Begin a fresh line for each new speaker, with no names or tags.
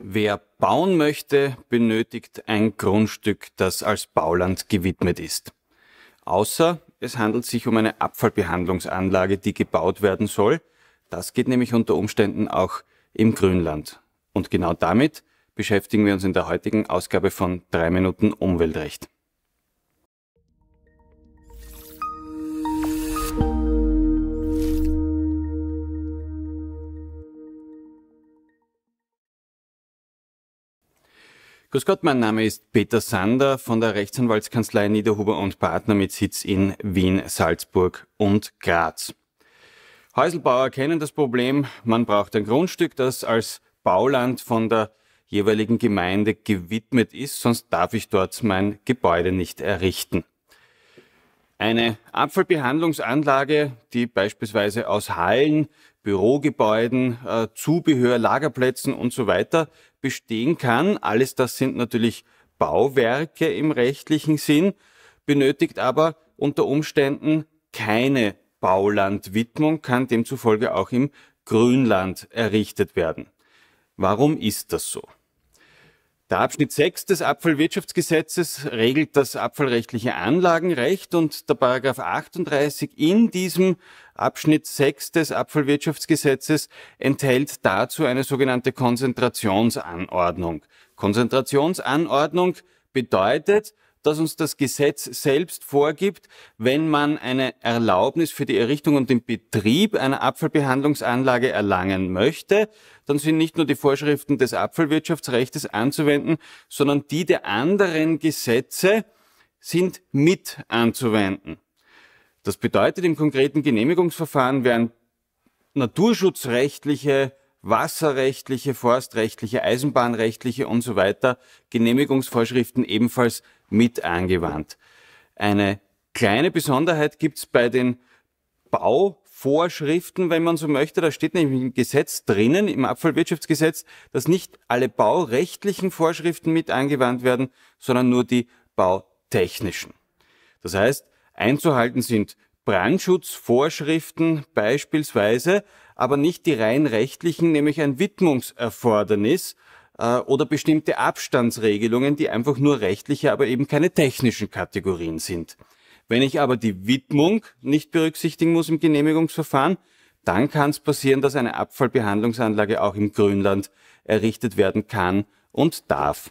Wer bauen möchte, benötigt ein Grundstück, das als Bauland gewidmet ist. Außer es handelt sich um eine Abfallbehandlungsanlage, die gebaut werden soll. Das geht nämlich unter Umständen auch im Grünland. Und genau damit beschäftigen wir uns in der heutigen Ausgabe von 3 Minuten Umweltrecht. Grüß Gott, mein Name ist Peter Sander von der Rechtsanwaltskanzlei Niederhuber und Partner mit Sitz in Wien, Salzburg und Graz. Häuselbauer kennen das Problem, man braucht ein Grundstück, das als Bauland von der jeweiligen Gemeinde gewidmet ist, sonst darf ich dort mein Gebäude nicht errichten. Eine Abfallbehandlungsanlage, die beispielsweise aus Hallen Bürogebäuden, äh, Zubehör, Lagerplätzen und so weiter bestehen kann. Alles das sind natürlich Bauwerke im rechtlichen Sinn, benötigt aber unter Umständen keine Baulandwidmung, kann demzufolge auch im Grünland errichtet werden. Warum ist das so? Der Abschnitt 6 des Abfallwirtschaftsgesetzes regelt das abfallrechtliche Anlagenrecht und der Paragraph 38 in diesem Abschnitt 6 des Abfallwirtschaftsgesetzes enthält dazu eine sogenannte Konzentrationsanordnung. Konzentrationsanordnung bedeutet, das uns das Gesetz selbst vorgibt, wenn man eine Erlaubnis für die Errichtung und den Betrieb einer Abfallbehandlungsanlage erlangen möchte, dann sind nicht nur die Vorschriften des Abfallwirtschaftsrechts anzuwenden, sondern die der anderen Gesetze sind mit anzuwenden. Das bedeutet, im konkreten Genehmigungsverfahren werden naturschutzrechtliche wasserrechtliche, forstrechtliche, eisenbahnrechtliche und so weiter Genehmigungsvorschriften ebenfalls mit angewandt. Eine kleine Besonderheit gibt es bei den Bauvorschriften, wenn man so möchte. Da steht nämlich im Gesetz drinnen, im Abfallwirtschaftsgesetz, dass nicht alle baurechtlichen Vorschriften mit angewandt werden, sondern nur die bautechnischen. Das heißt, einzuhalten sind Brandschutzvorschriften beispielsweise, aber nicht die rein rechtlichen, nämlich ein Widmungserfordernis äh, oder bestimmte Abstandsregelungen, die einfach nur rechtliche, aber eben keine technischen Kategorien sind. Wenn ich aber die Widmung nicht berücksichtigen muss im Genehmigungsverfahren, dann kann es passieren, dass eine Abfallbehandlungsanlage auch im Grünland errichtet werden kann und darf.